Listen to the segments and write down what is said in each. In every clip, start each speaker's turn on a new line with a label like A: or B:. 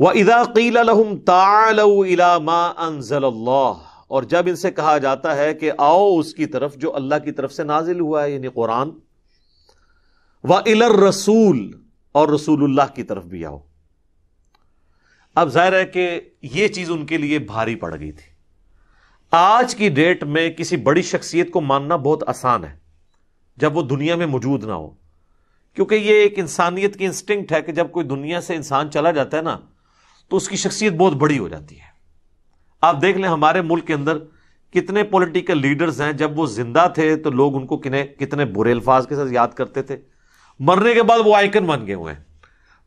A: व इदा और जब इनसे कहा जाता है कि आओ उसकी तरफ जो अल्लाह की तरफ से नाजिल हुआ है यानी कुरान व इलर रसूल और रसूलुल्लाह की तरफ भी आओ अब जाहिर है कि यह चीज उनके लिए भारी पड़ गई थी आज की डेट में किसी बड़ी शख्सियत को मानना बहुत आसान है जब वो दुनिया में मौजूद ना हो क्योंकि यह एक इंसानियत की इंस्टिंक्ट है कि जब कोई दुनिया से इंसान चला जाता है ना तो उसकी शख्सियत बहुत बड़ी हो जाती है आप देख लें हमारे मुल्क के अंदर कितने पॉलिटिकल लीडर्स हैं जब वो जिंदा थे तो लोग उनको किने कितने बुरे अल्फाज के साथ याद करते थे मरने के बाद वो आइकन बन गए हुए हैं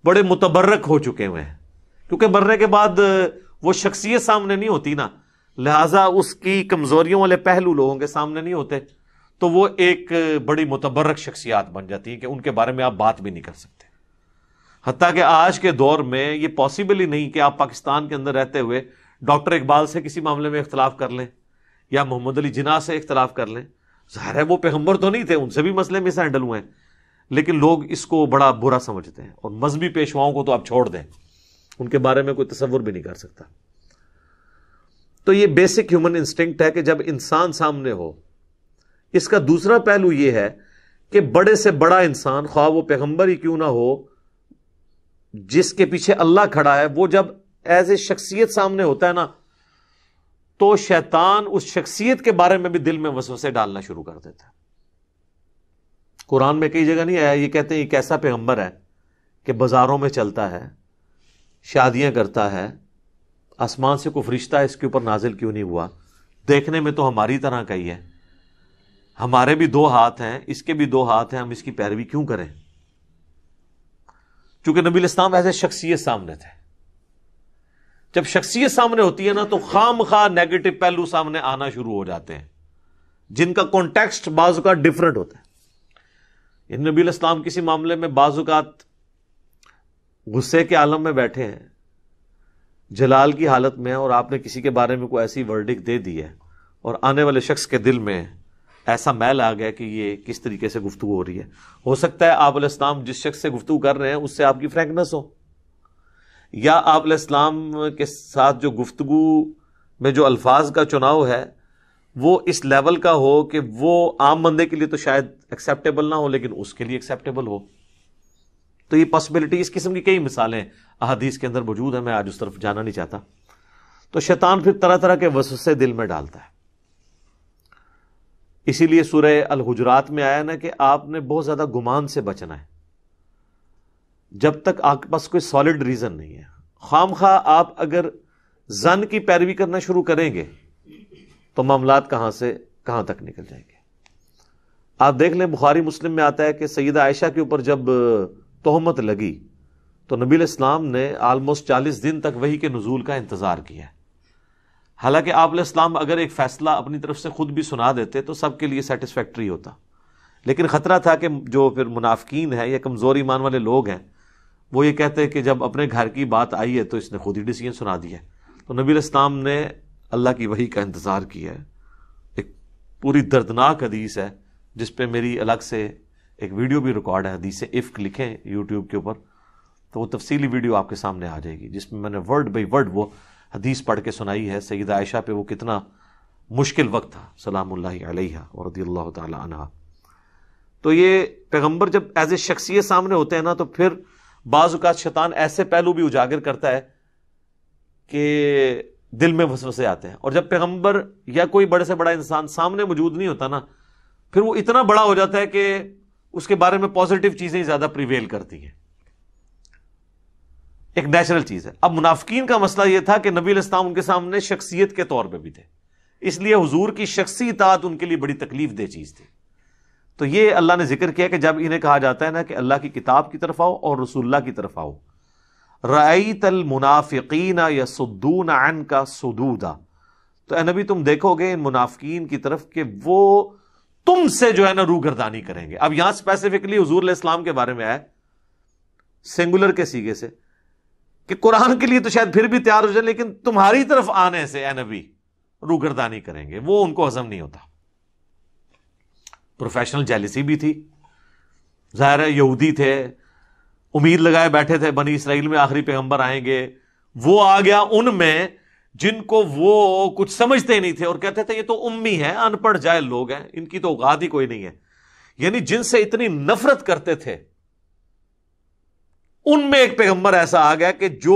A: बड़े मुतबर्रक हो चुके हुए हैं क्योंकि मरने के बाद वो शख्सियत सामने नहीं होती ना लिहाजा उसकी कमजोरियों वाले पहलू लोगों के सामने नहीं होते तो वो एक बड़ी मुतबर्रक शख्सियात बन जाती है कि उनके बारे में आप बात भी नहीं कर सकते हती कि आज के दौर में ये पॉसिबल ही नहीं कि आप पाकिस्तान के अंदर रहते हुए डॉक्टर इकबाल से किसी मामले में इख्तलाफ कर लें या मोहम्मद अली जिना से इख्तलाफ कर लें ज़ाहिर है वो पैगम्बर तो नहीं थे उनसे भी मसले मिस हैंडल हुए हैं लेकिन लोग इसको बड़ा बुरा समझते हैं और मजहबी पेशवाओं को तो आप छोड़ दें उनके बारे में कोई तस्वुर भी नहीं कर सकता तो ये बेसिक ह्यूमन इंस्टिंक्ट है कि जब इंसान सामने हो इसका दूसरा पहलू यह है कि बड़े से बड़ा इंसान ख्वाब वो पैगम्बर ही क्यों ना हो जिसके पीछे अल्लाह खड़ा है वो जब एज ए शख्सियत सामने होता है ना तो शैतान उस शख्सियत के बारे में भी दिल में वसवसे डालना शुरू कर देता है कुरान में कई जगह नहीं आया ये कहते हैं एक ऐसा पैगंबर है कि बाजारों में चलता है शादियां करता है आसमान से कोई फरिश्ता इसके ऊपर नाजिल क्यों नहीं हुआ देखने में तो हमारी तरह का ही है हमारे भी दो हाथ हैं इसके भी दो हाथ हैं हम इसकी पैरवी क्यों करें चूंकि नबी इस्लाम ऐसे शख्सियत सामने थे जब शख्सियत सामने होती है ना तो खाम खा नेगेटिव पहलू सामने आना शुरू हो जाते हैं जिनका कॉन्टेक्स्ट बाजू डिफरेंट होता है नबी इस्लाम किसी मामले में बाजूकात गुस्से के आलम में बैठे हैं जलाल की हालत में और आपने किसी के बारे में कोई ऐसी वर्डिक दे दी है और आने वाले शख्स के दिल में ऐसा मैल आ गया कि ये किस तरीके से गुफ्तु हो रही है हो सकता है आप इस्लाम जिस शख्स से गुफ्तु कर रहे हैं उससे आपकी फ्रेंकनेस हो या आप इस्लाम के साथ जो गुफ्तु में जो अल्फाज का चुनाव है वो इस लेवल का हो कि वो आम बंदे के लिए तो शायद एक्सेप्टेबल ना हो लेकिन उसके लिए एक्सेप्टेबल हो तो ये पॉसिबिलिटी इस किस्म की कई मिसालें अहदीस के अंदर मौजूद है मैं आज उस तरफ जाना नहीं चाहता तो शैतान फिर तरह तरह के वसुस्से दिल में डालता है इसीलिए अल अलहुजरात में आया ना कि आपने बहुत ज़्यादा गुमान से बचना है जब तक आपके पास कोई सॉलिड रीज़न नहीं है खाम खा आप अगर जन की पैरवी करना शुरू करेंगे तो मामलात कहां से कहां तक निकल जाएंगे आप देख लें बुखारी मुस्लिम में आता है कि सैदा आयशा के ऊपर जब तोहमत लगी तो नबी इस्लाम ने आलमोस्ट चालीस दिन तक वही के नजूल का इंतज़ार किया हालांकि आप इस्लाम अगर एक फैसला अपनी तरफ से खुद भी सुना देते तो सबके लिए सेटिस्फैक्ट्री होता लेकिन ख़तरा था कि जो फिर मुनाफिकीन है या कमज़ोर ईमान वाले लोग हैं वो ये कहते हैं कि जब अपने घर की बात आई है तो इसने खुद ही डिसीजन सुना दिया तो नबी इस्लाम ने अल्लाह की वही का इंतज़ार किया है एक पूरी दर्दनाक हदीस है जिस पे मेरी अलग से एक वीडियो भी रिकॉर्ड है हदीस इफ़ लिखें यूट्यूब के ऊपर तो वो तफसीली वीडियो आपके सामने आ जाएगी जिसमें मैंने वर्ड बाई वर्ड वो हदीस पढ़ के सुनाई है सईद आयशा पे वो कितना मुश्किल वक्त था सलाम और तला तो ये पैगंबर जब एज ए शख्सियत सामने होते हैं ना तो फिर बाज़ात शैतान ऐसे पहलू भी उजागर करता है कि दिल में वसवसे आते हैं और जब पैगंबर या कोई बड़े से बड़ा इंसान सामने मौजूद नहीं होता ना फिर वो इतना बड़ा हो जाता है कि उसके बारे में पॉजिटिव चीज़ें ज़्यादा प्रिवेल करती हैं एक नेचुरल चीज़ है अब मुनाफिकीन का मसला यह था कि नबी इस्लाम उनके सामने शख्सियत के तौर पर भी थे इसलिए हजूर की शख्सी इतात उनके लिए बड़ी तकलीफ दे चीज़ थी तो ये अल्लाह ने जिक्र किया कि जब इन्हें कहा जाता है ना कि अल्लाह की किताब की तरफ आओ और रसुल्ला की तरफ आओ रई मुनाफिकीन या सुद्दून अन का सुदूदा तो नबी तुम देखोगे इन मुनाफिकीन की तरफ कि वो तुमसे जो है ना रूगरदानी करेंगे अब यहां स्पेसिफिकली हजूर इस्लाम के बारे में आया सिंगुलर के सीगे से कि कुरान के लिए तो शायद फिर भी तैयार हो जाए लेकिन तुम्हारी तरफ आने से ए नबी रूगरदानी करेंगे वो उनको हजम नहीं होता प्रोफेशनल जेलिसी भी थी ज़ाहिर है यहूदी थे उम्मीद लगाए बैठे थे बनी इसराइल में आखिरी पैगंबर आएंगे वो आ गया उनमें जिनको वो कुछ समझते नहीं थे और कहते थे ये तो उम्मी है अनपढ़ जाए लोग हैं इनकी तो औकात ही कोई नहीं है यानी जिनसे इतनी नफरत करते थे उनमें एक पैगंबर ऐसा आ गया कि जो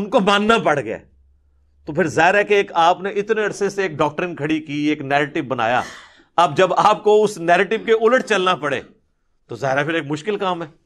A: उनको मानना पड़ गया तो फिर जाहिर है कि एक आपने इतने अरसे से एक डॉक्टर खड़ी की एक नैरेटिव बनाया अब जब आपको उस नैरेटिव के उलट चलना पड़े तो जाहिर है फिर एक मुश्किल काम है